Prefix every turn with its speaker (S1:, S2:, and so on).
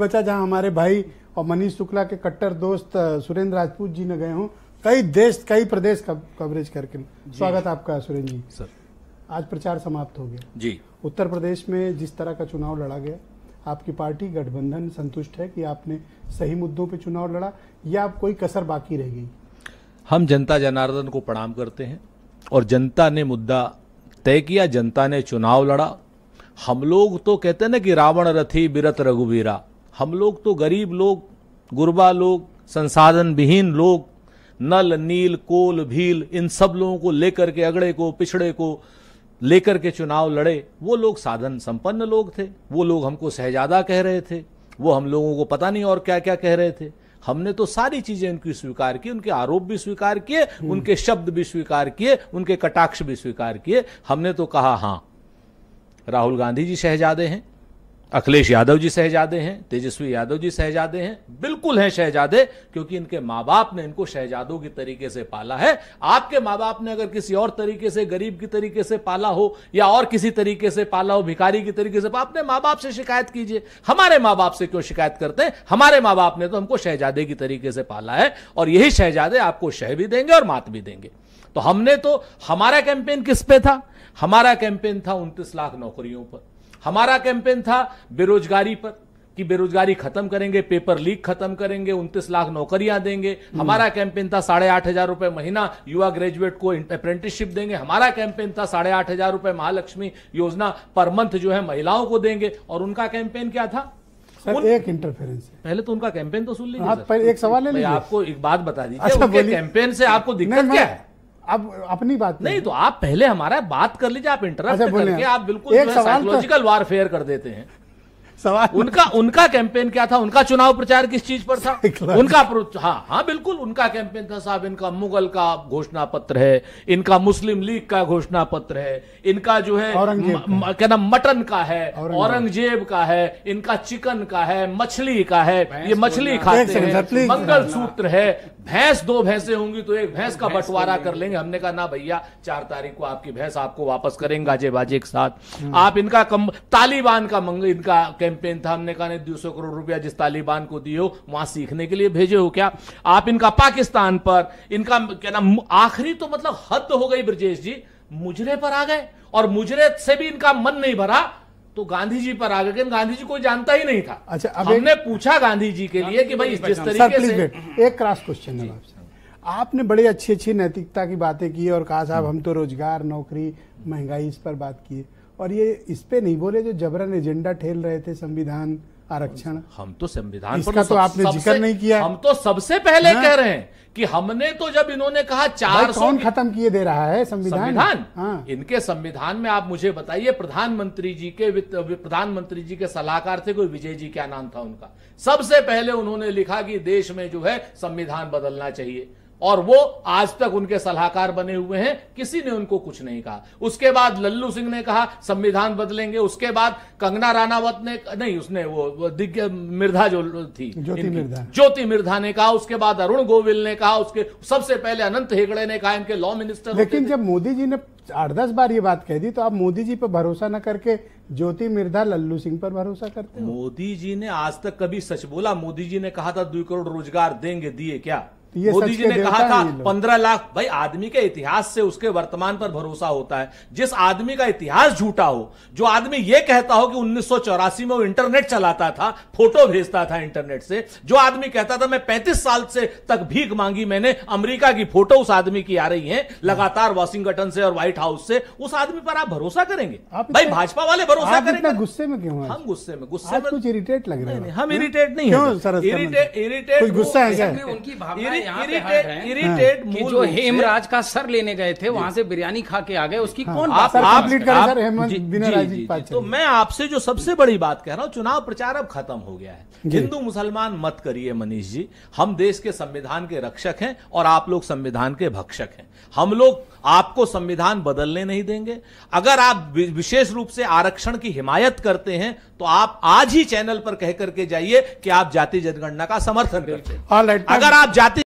S1: बचा जहां हमारे भाई और मनीष शुक्ला के कट्टर दोस्त सुरेंद्र राजपूत जी ने गए हों कई देश कई प्रदेश का कवरेज करके स्वागत आपका सुरेंद्र जी सर आज प्रचार समाप्त हो गया जी उत्तर प्रदेश में जिस तरह का चुनाव लड़ा गया आपकी पार्टी गठबंधन संतुष्ट है कि आपने सही मुद्दों पे चुनाव लड़ा या आप कोई कसर बाकी रह गई
S2: हम जनता जनार्दन को प्रणाम करते हैं और जनता ने मुद्दा तय किया जनता ने चुनाव लड़ा हम लोग तो कहते हैं ना कि रावण रथी बिरत रघुवीरा हम लोग तो गरीब लोग गुरबा लोग संसाधन विहीन लोग नल नील कोल भील इन सब लोगों को लेकर के अगड़े को पिछड़े को लेकर के चुनाव लड़े वो लोग साधन संपन्न लोग थे वो लोग हमको सहजादा कह रहे थे वो हम लोगों को पता नहीं और क्या क्या कह रहे थे हमने तो सारी चीजें उनकी स्वीकार की उनके आरोप भी स्वीकार किए हम्म। उनके शब्द भी स्वीकार किए उनके कटाक्ष भी स्वीकार किए हमने तो कहा हां राहुल गांधी जी शहजादे हैं अखिलेश यादव जी शहजादे हैं तेजस्वी यादव जी शहजादे हैं बिल्कुल हैं शहजादे क्योंकि इनके माँ बाप ने इनको शहजादों के तरीके से पाला है आपके माँ बाप ने अगर किसी और तरीके से गरीब की तरीके से पाला हो या और किसी तरीके से पाला हो भिखारी की तरीके से तो अपने माँ बाप से शिकायत कीजिए हमारे माँ बाप से क्यों शिकायत करते हैं हमारे माँ बाप ने तो हमको शहजादे की तरीके से पाला है और यही शहजादे आपको शह भी देंगे और मात भी देंगे तो हमने तो हमारा कैंपेन किस पे था हमारा कैंपेन था उनतीस लाख नौकरियों पर हमारा कैंपेन था बेरोजगारी पर कि बेरोजगारी खत्म करेंगे पेपर लीक खत्म करेंगे उनतीस लाख नौकरियां देंगे हम्म। हमारा कैंपेन था साढ़े आठ हजार रुपए महीना युवा ग्रेजुएट को अप्रेंटिसशिप देंगे हमारा कैंपेन था साढ़े आठ हजार रुपए महालक्ष्मी योजना पर मंथ जो है महिलाओं को देंगे और उनका कैंपेन क्या था सर एक इंटरफेरेंस पहले तो उनका कैंपेन तो सुन लीजिए हाँ, एक सवाल आपको एक बात बता दीजिए अच्छा, कैंपेन से आपको दिक्कत क्या है अब अपनी बात नहीं तो आप पहले हमारा बात कर लीजिए आप इंटरप्ट अच्छा, करके आप बिल्कुल एक साइकोलॉजिकल वारफेयर तो- कर देते हैं सवाल उनका उनका कैंपेन क्या था उनका चुनाव प्रचार किस चीज पर था उनका हाँ हाँ बिल्कुल उनका कैंपेन था साहब इनका मुगल का घोषणा पत्र है इनका मुस्लिम लीग का घोषणा पत्र है इनका जो है क्या नाम मटन का है औरंगजेब का है इनका चिकन का है मछली का है ये मछली खाते हैं मंगल सूत्र है भैंस दो भैंसे होंगी तो एक भैंस का बंटवारा कर लेंगे हमने कहा ना भैया चार तारीख को आपकी भैंस आपको वापस करेंगे गाजे बाजे के साथ हम्म। आप इनका कम तालिबान का मंग इनका कैंपेन था हमने कहा नहीं दो सौ करोड़ रुपया जिस तालिबान को दिए हो वहां सीखने के लिए भेजे हो क्या आप इनका पाकिस्तान पर इनका क्या नाम आखिरी तो मतलब हद हो गई ब्रजेश जी मुजरे पर आ गए और मुजरे से भी इनका मन नहीं भरा तो गांधी जी पर आ गए गांधी जी कोई जानता ही नहीं था अच्छा अब हमने एक... पूछा गांधी जी के लिए कि भाई जिस तरीके से
S1: एक क्रॉस क्वेश्चन है आपने बड़े अच्छी अच्छी नैतिकता की बातें की और कहा साहब हम तो रोजगार नौकरी महंगाई इस पर बात की और ये इस पे नहीं बोले जो जबरन एजेंडा ठेल रहे थे संविधान आरक्षण हम तो संविधान पर तो, आपने जिक्र नहीं
S2: किया हम तो सबसे पहले हाँ? कह रहे हैं कि हमने तो जब इन्होंने कहा चार सौ
S1: खत्म किए दे रहा है संविधान संविधान
S2: हाँ। इनके संविधान में आप मुझे बताइए प्रधानमंत्री जी के प्रधानमंत्री जी के सलाहकार थे कोई विजय जी क्या नाम था उनका सबसे पहले उन्होंने लिखा कि देश में जो है संविधान बदलना चाहिए और वो आज तक उनके सलाहकार बने हुए हैं किसी ने उनको कुछ नहीं कहा उसके बाद लल्लू सिंह ने कहा संविधान बदलेंगे उसके बाद कंगना रानावत ने नहीं उसने वो दिग्गज मिर्धा जो थी ज्योति मिर्धा ज्योति मिर्धा ने कहा उसके बाद अरुण गोविल ने कहा उसके सबसे पहले अनंत हेगड़े ने कहा इनके लॉ मिनिस्टर लेकिन
S1: जब मोदी जी ने आठ दस बार ये बात कह दी तो आप मोदी जी पर भरोसा न करके ज्योति मिर्धा लल्लू सिंह पर भरोसा करते
S2: मोदी जी ने आज तक कभी सच बोला मोदी जी ने कहा था दो करोड़ रोजगार देंगे दिए क्या मोदी जी ने कहा था पंद्रह लाख भाई आदमी के इतिहास से उसके वर्तमान पर भरोसा होता है जिस आदमी का इतिहास झूठा हो जो आदमी यह कहता हो कि उन्नीस में वो इंटरनेट चलाता था फोटो भेजता था इंटरनेट से जो आदमी कहता था मैं पैंतीस साल से तक भीख मांगी मैंने अमरीका की फोटो उस आदमी की आ रही है लगातार वॉशिंगटन से और व्हाइट हाउस से उस आदमी पर आप भरोसा करेंगे भाई भाजपा वाले भरोसा करेंगे
S1: गुस्से में क्यों हम गुस्से में गुस्से में कुछ इरिटेट लग रहे हम्म? हैं हम इरिटेट नहीं इरिटेट गुस्सा है उनकी भावना इरिटेट मूल जो हेमराज का सर लेने गए थे वहां से बिरयानी खा के आ गए उसकी हाँ। कौन आप आप लीड करें सर
S2: हेमंत तो मैं आपसे जो सबसे बड़ी बात कह रहा हूँ चुनाव प्रचार अब खत्म हो गया है हिंदू मुसलमान मत करिए मनीष जी हम देश के संविधान के रक्षक हैं और आप लोग संविधान के भक्षक हैं हम लोग आपको संविधान बदलने नहीं देंगे अगर आप विशेष रूप से आरक्षण की हिमायत करते हैं तो आप आज ही चैनल पर कह करके जाइए कि आप जाति जनगणना का समर्थन करते हैं अगर आप जाति